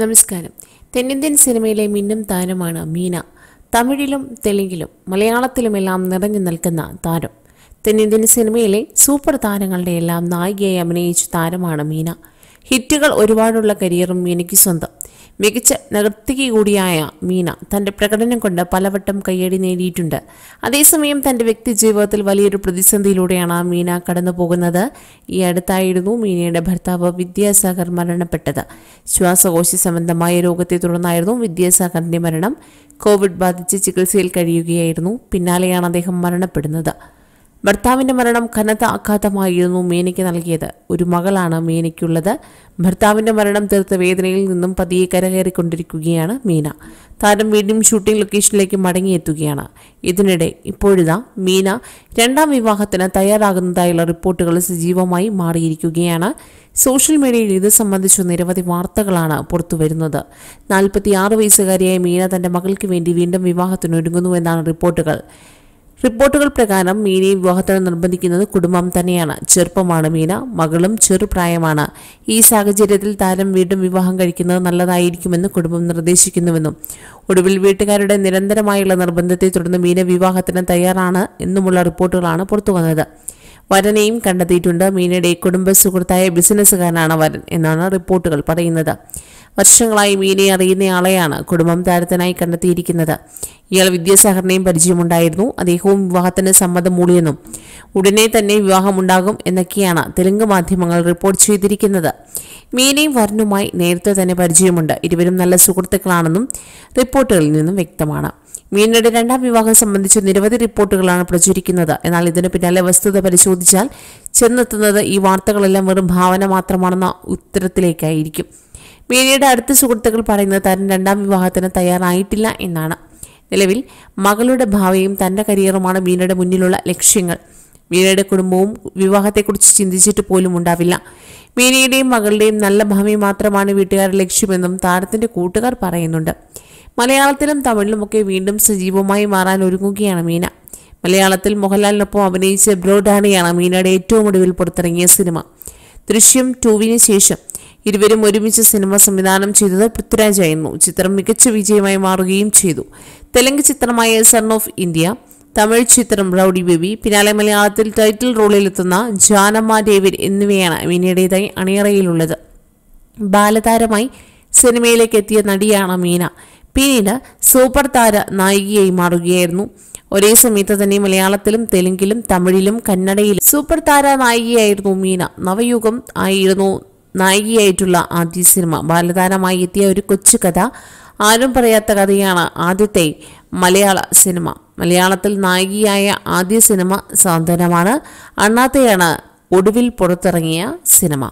നമസ്കാരം തെന്നിന്ത്യൻ സിനിമയിലെ മിന്നും താരമാണ് മീന തമിഴിലും തെലുങ്കിലും മലയാളത്തിലുമെല്ലാം നിറഞ്ഞു നിൽക്കുന്ന താരം തെന്നിന്ത്യൻ സിനിമയിലെ സൂപ്പർ താരങ്ങളുടെ എല്ലാം നായികയായി അഭിനയിച്ച താരമാണ് മീന ഹിറ്റുകൾ ഒരുപാടുള്ള കരിയറും മീനയ്ക്ക് സ്വന്തം മികച്ച നർത്തകി കൂടിയായ മീന തൻ്റെ പ്രകടനം കൊണ്ട് പലവട്ടം കയ്യടി നേടിയിട്ടുണ്ട് അതേസമയം തൻ്റെ വ്യക്തി ജീവിതത്തിൽ വലിയൊരു പ്രതിസന്ധിയിലൂടെയാണ് മീന കടന്നു പോകുന്നത് ഈ അടുത്തായിരുന്നു മീനയുടെ ഭർത്താവ് വിദ്യാസാഗർ മരണപ്പെട്ടത് ശ്വാസകോശ സംബന്ധമായ രോഗത്തെ തുടർന്നായിരുന്നു വിദ്യാസാഗറിൻ്റെ മരണം കോവിഡ് ബാധിച്ച് ചികിത്സയിൽ കഴിയുകയായിരുന്നു പിന്നാലെയാണ് അദ്ദേഹം മരണപ്പെടുന്നത് ഭർത്താവിൻ്റെ മരണം കനത്ത ആഘാതമായിരുന്നു മേനയ്ക്ക് നൽകിയത് ഒരു മകളാണ് മേനയ്ക്കുള്ളത് ഭർത്താവിൻ്റെ മരണം തീർത്ത വേദനയിൽ നിന്നും പതിയെ കരകയറിക്കൊണ്ടിരിക്കുകയാണ് മീന താരം വീണ്ടും ഷൂട്ടിംഗ് ലൊക്കേഷനിലേക്ക് മടങ്ങിയെത്തുകയാണ് ഇതിനിടെ ഇപ്പോഴിതാ മീന രണ്ടാം വിവാഹത്തിന് തയ്യാറാകുന്നതായുള്ള റിപ്പോർട്ടുകൾ സജീവമായി മാറിയിരിക്കുകയാണ് സോഷ്യൽ മീഡിയയിൽ ഇത് സംബന്ധിച്ച് നിരവധി വാർത്തകളാണ് പുറത്തുവരുന്നത് നാൽപ്പത്തിയാറ് വയസ്സുകാരിയായ മീന തന്റെ മകൾക്ക് വേണ്ടി വീണ്ടും വിവാഹത്തിനൊരുങ്ങുന്നുവെന്നാണ് റിപ്പോർട്ടുകൾ റിപ്പോർട്ടുകൾ പ്രകാരം മീനയെ വിവാഹത്തിന് നിർബന്ധിക്കുന്നത് കുടുംബം തന്നെയാണ് ചെറുപ്പമാണ് മീന മകളും ചെറുപ്രായമാണ് ഈ സാഹചര്യത്തിൽ താരം വീണ്ടും വിവാഹം കഴിക്കുന്നത് നല്ലതായിരിക്കുമെന്ന് കുടുംബം നിർദ്ദേശിക്കുന്നുവെന്നും ഒടുവിൽ വീട്ടുകാരുടെ നിരന്തരമായുള്ള നിർബന്ധത്തെ തുടർന്ന് മീന വിവാഹത്തിന് തയ്യാറാണ് എന്നുമുള്ള റിപ്പോർട്ടുകളാണ് പുറത്തു വന്നത് വരനെയും കണ്ടെത്തിയിട്ടുണ്ട് മീനയുടെ കുടുംബ സുഹൃത്തായ ബിസിനസ്സുകാരനാണ് വരൻ എന്നാണ് റിപ്പോർട്ടുകൾ പറയുന്നത് വർഷങ്ങളായി മീനയെ അറിയുന്നയാളെയാണ് കുടുംബം താരത്തിനായി കണ്ടെത്തിയിരിക്കുന്നത് ഇയാൾ വിദ്യാസാഗറിനെയും പരിചയമുണ്ടായിരുന്നു അദ്ദേഹവും വിവാഹത്തിന് സമ്മതം മൂളിയെന്നും ഉടനെ തന്നെ വിവാഹമുണ്ടാകും എന്നൊക്കെയാണ് തെലുങ്ക് മാധ്യമങ്ങൾ റിപ്പോർട്ട് ചെയ്തിരിക്കുന്നത് മീനയും വർണ്ണുമായി നേരത്തെ തന്നെ പരിചയമുണ്ട് ഇരുവരും നല്ല സുഹൃത്തുക്കളാണെന്നും റിപ്പോർട്ടുകളിൽ നിന്നും വ്യക്തമാണ് മീനയുടെ രണ്ടാം വിവാഹം സംബന്ധിച്ച് നിരവധി റിപ്പോർട്ടുകളാണ് പ്രചരിക്കുന്നത് എന്നാൽ ഇതിന് പിന്നാലെ വസ്തുത പരിശോധിച്ചാൽ ചെന്നെത്തുന്നത് ഈ വാർത്തകളെല്ലാം വെറും ഭാവന മാത്രമാണെന്ന ഉത്തരത്തിലേക്കായിരിക്കും മീനയുടെ അടുത്ത സുഹൃത്തുക്കൾ പറയുന്നത് താൻ രണ്ടാം വിവാഹത്തിന് തയ്യാറായിട്ടില്ല എന്നാണ് നിലവിൽ മകളുടെ ഭാവിയും തന്റെ കരിയറുമാണ് മീനയുടെ മുന്നിലുള്ള ലക്ഷ്യങ്ങൾ മീനയുടെ കുടുംബവും വിവാഹത്തെക്കുറിച്ച് ചിന്തിച്ചിട്ട് പോലും ഉണ്ടാവില്ല മീനയുടെയും മകളുടെയും നല്ല ഭാവി മാത്രമാണ് വീട്ടുകാരുടെ ലക്ഷ്യമെന്നും താരത്തിന്റെ കൂട്ടുകാർ പറയുന്നുണ്ട് മലയാളത്തിലും തമിഴിലുമൊക്കെ വീണ്ടും സജീവമായി മാറാൻ ഒരുങ്ങുകയാണ് മീന മലയാളത്തിൽ മോഹൻലാലിനൊപ്പം അഭിനയിച്ച ബ്രോഡാണിയാണ് മീനയുടെ ഏറ്റവും ഒടുവിൽ പുറത്തിറങ്ങിയ സിനിമ ദൃശ്യം ടുവിന് ശേഷം ഇരുവരും ഒരുമിച്ച് സിനിമ സംവിധാനം ചെയ്തത് പൃഥ്വിരാജായിരുന്നു ചിത്രം മികച്ച വിജയമായി മാറുകയും ചെയ്തു തെലുങ്ക് ചിത്രമായ സൺ ഓഫ് ഇന്ത്യ തമിഴ് ചിത്രം റൌഡി ബേബി പിന്നാലെ മലയാളത്തിൽ ടൈറ്റിൽ റോളിലെത്തുന്ന ജാനമ്മ ഡേവിഡ് എന്നിവയാണ് മീനയുടേതായി അണിയറയിലുള്ളത് ബാലതാരമായി സിനിമയിലേക്ക് എത്തിയ നടിയാണ് മീന പിന്നീട് സൂപ്പർ താര നായികയായി മാറുകയായിരുന്നു ഒരേ സമയത്ത് തന്നെ മലയാളത്തിലും തെലുങ്കിലും തമിഴിലും കന്നഡയിലും സൂപ്പർ താര നായികയായിരുന്നു മീന നവയുഗം ആയിരുന്നു നായികയായിട്ടുള്ള ആദ്യ സിനിമ ബാലതാരമായി എത്തിയ ഒരു കൊച്ചു കഥ ആരും പറയാത്ത കഥയാണ് ആദ്യത്തെ മലയാള സിനിമ മലയാളത്തിൽ നായികയായ ആദ്യ സിനിമ സാന്ത്വനമാണ് അണ്ണാത്തയാണ് ഒടുവിൽ പുറത്തിറങ്ങിയ സിനിമ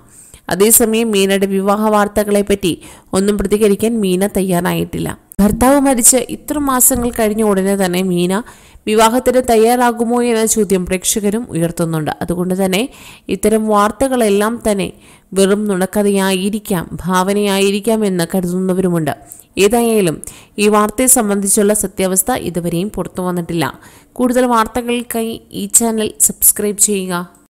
അതേസമയം മീനയുടെ വിവാഹ വാർത്തകളെപ്പറ്റി ഒന്നും പ്രതികരിക്കാൻ മീന തയ്യാറായിട്ടില്ല ഭർത്താവ് മരിച്ച് ഇത്ര മാസങ്ങൾ കഴിഞ്ഞ ഉടനെ തന്നെ മീന വിവാഹത്തിന് തയ്യാറാകുമോ എന്ന ചോദ്യം പ്രേക്ഷകരും ഉയർത്തുന്നുണ്ട് അതുകൊണ്ട് തന്നെ ഇത്തരം വാർത്തകളെല്ലാം തന്നെ വെറും നുണക്കഥയായിരിക്കാം ഭാവനയായിരിക്കാം എന്ന് കരുതുന്നവരുമുണ്ട് ഏതായാലും ഈ വാർത്തയെ സംബന്ധിച്ചുള്ള സത്യാവസ്ഥ ഇതുവരെയും പുറത്തു വന്നിട്ടില്ല കൂടുതൽ വാർത്തകൾക്കായി ഈ ചാനൽ സബ്സ്ക്രൈബ് ചെയ്യുക